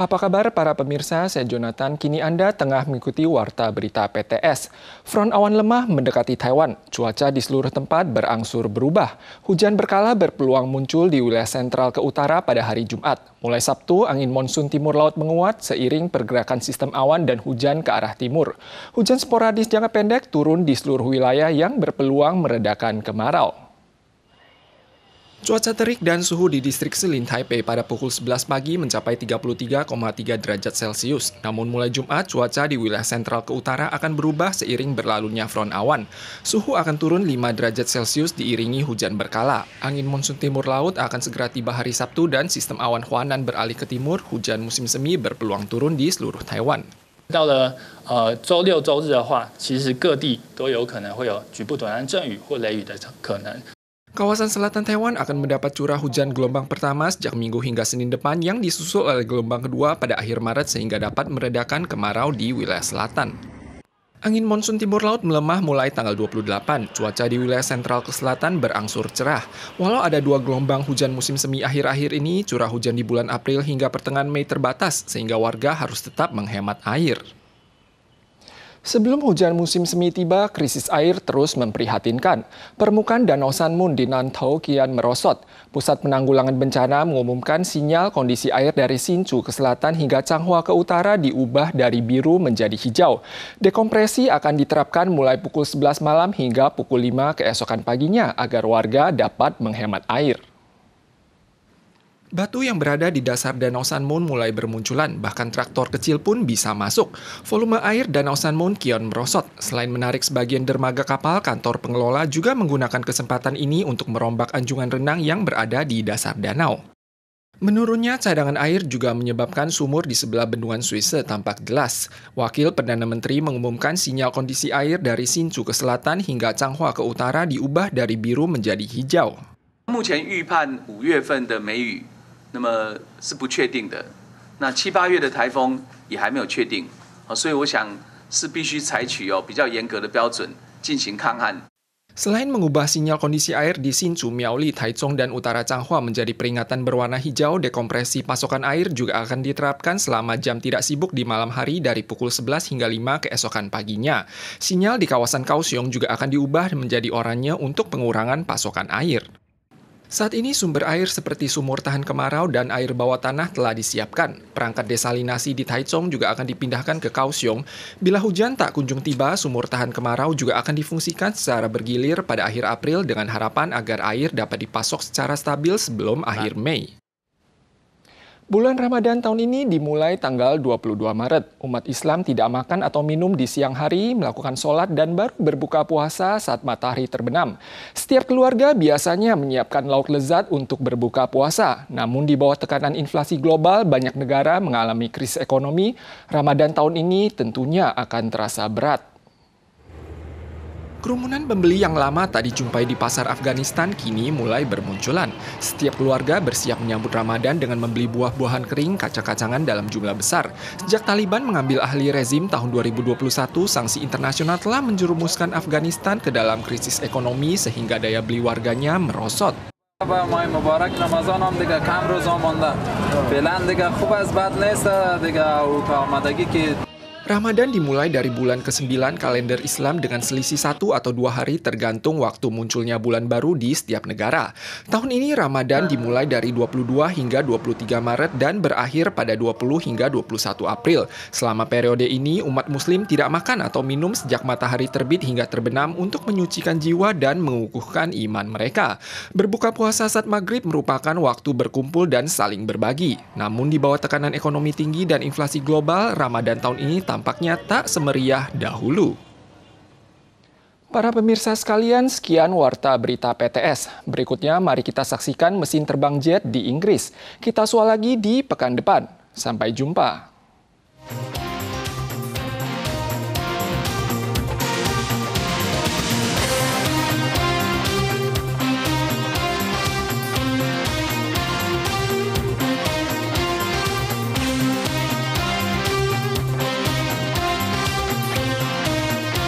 Apa kabar para pemirsa? Saya Jonathan. Kini Anda tengah mengikuti warta berita PTS. Front awan lemah mendekati Taiwan. Cuaca di seluruh tempat berangsur berubah. Hujan berkala berpeluang muncul di wilayah sentral ke utara pada hari Jumat. Mulai Sabtu, angin monsun timur laut menguat seiring pergerakan sistem awan dan hujan ke arah timur. Hujan sporadis jangka pendek turun di seluruh wilayah yang berpeluang meredakan kemarau. Cuaca terik dan suhu di distrik Selin Taipei pada pukul 11 pagi mencapai 33,3 derajat Celcius. Namun mulai Jumat, cuaca di wilayah sentral ke utara akan berubah seiring berlalunya front awan. Suhu akan turun 5 derajat Celcius diiringi hujan berkala. Angin monsun timur laut akan segera tiba hari Sabtu dan sistem awan Huanan beralih ke timur, hujan musim semi berpeluang turun di seluruh Taiwan. 到了呃周六、周日的话，其实各地都有可能会有局部短暂阵雨或雷雨的可能。Kawasan selatan Taiwan akan mendapat curah hujan gelombang pertama sejak minggu hingga Senin depan yang disusul oleh gelombang kedua pada akhir Maret sehingga dapat meredakan kemarau di wilayah selatan. Angin monsun timur laut melemah mulai tanggal 28. Cuaca di wilayah sentral ke selatan berangsur cerah. Walau ada dua gelombang hujan musim semi akhir-akhir ini, curah hujan di bulan April hingga pertengahan Mei terbatas, sehingga warga harus tetap menghemat air. Sebelum hujan musim semi tiba, krisis air terus memprihatinkan. Permukaan Danau Sanmun di Nantau kian merosot. Pusat Penanggulangan Bencana mengumumkan sinyal kondisi air dari Sinchu ke selatan hingga Changhua ke utara diubah dari biru menjadi hijau. Dekompresi akan diterapkan mulai pukul 11 malam hingga pukul 5 keesokan paginya agar warga dapat menghemat air. Batu yang berada di dasar Danau Moon mulai bermunculan, bahkan traktor kecil pun bisa masuk. Volume air Danau Moon kian merosot. Selain menarik sebagian dermaga kapal, kantor pengelola juga menggunakan kesempatan ini untuk merombak anjungan renang yang berada di dasar danau. Menurunnya cadangan air juga menyebabkan sumur di sebelah bendungan Swiss tampak jelas. Wakil Perdana Menteri mengumumkan sinyal kondisi air dari Sinchu ke selatan hingga Changhua ke utara diubah dari biru menjadi hijau. 目前预判五月份的梅雨那么是不确定的。那七八月的台风也还没有确定，哦，所以我想是必须采取哦比较严格的标准进行抗旱。Selain mengubah sinyal kondisi air di Sinchu, Miaoli, Taichung, dan utara Changhua menjadi peringatan berwarna hijau, dekompresi pasokan air juga akan diterapkan selama jam tidak sibuk di malam hari dari pukul 11 hingga 5 keesokan paginya. Sinyal di kawasan Kaohsiung juga akan diubah menjadi oranye untuk pengurangan pasokan air. Saat ini sumber air seperti sumur tahan kemarau dan air bawah tanah telah disiapkan. Perangkat desalinasi di Taichung juga akan dipindahkan ke Kaohsiung. Bila hujan tak kunjung tiba, sumur tahan kemarau juga akan difungsikan secara bergilir pada akhir April dengan harapan agar air dapat dipasok secara stabil sebelum akhir Mei. Bulan Ramadan tahun ini dimulai tanggal 22 Maret. Umat Islam tidak makan atau minum di siang hari, melakukan sholat dan baru berbuka puasa saat matahari terbenam. Setiap keluarga biasanya menyiapkan lauk lezat untuk berbuka puasa. Namun di bawah tekanan inflasi global, banyak negara mengalami krisis ekonomi. Ramadan tahun ini tentunya akan terasa berat. Kerumunan pembeli yang lama tak dijumpai di pasar Afghanistan kini mulai bermunculan. Setiap keluarga bersiap menyambut Ramadan dengan membeli buah-buahan kering, kaca kacangan dalam jumlah besar. Sejak Taliban mengambil ahli rezim tahun 2021, sanksi internasional telah menjerumuskan Afghanistan ke dalam krisis ekonomi sehingga daya beli warganya merosot. Ramadan dimulai dari bulan ke-9 kalender Islam dengan selisih satu atau dua hari tergantung waktu munculnya bulan baru di setiap negara. Tahun ini Ramadan dimulai dari 22 hingga 23 Maret dan berakhir pada 20 hingga 21 April. Selama periode ini, umat muslim tidak makan atau minum sejak matahari terbit hingga terbenam untuk menyucikan jiwa dan mengukuhkan iman mereka. Berbuka puasa saat maghrib merupakan waktu berkumpul dan saling berbagi. Namun di bawah tekanan ekonomi tinggi dan inflasi global, Ramadan tahun ini tampaknya tak semeriah dahulu. Para pemirsa sekalian, sekian warta berita PTS. Berikutnya mari kita saksikan mesin terbang jet di Inggris. Kita soal lagi di pekan depan. Sampai jumpa.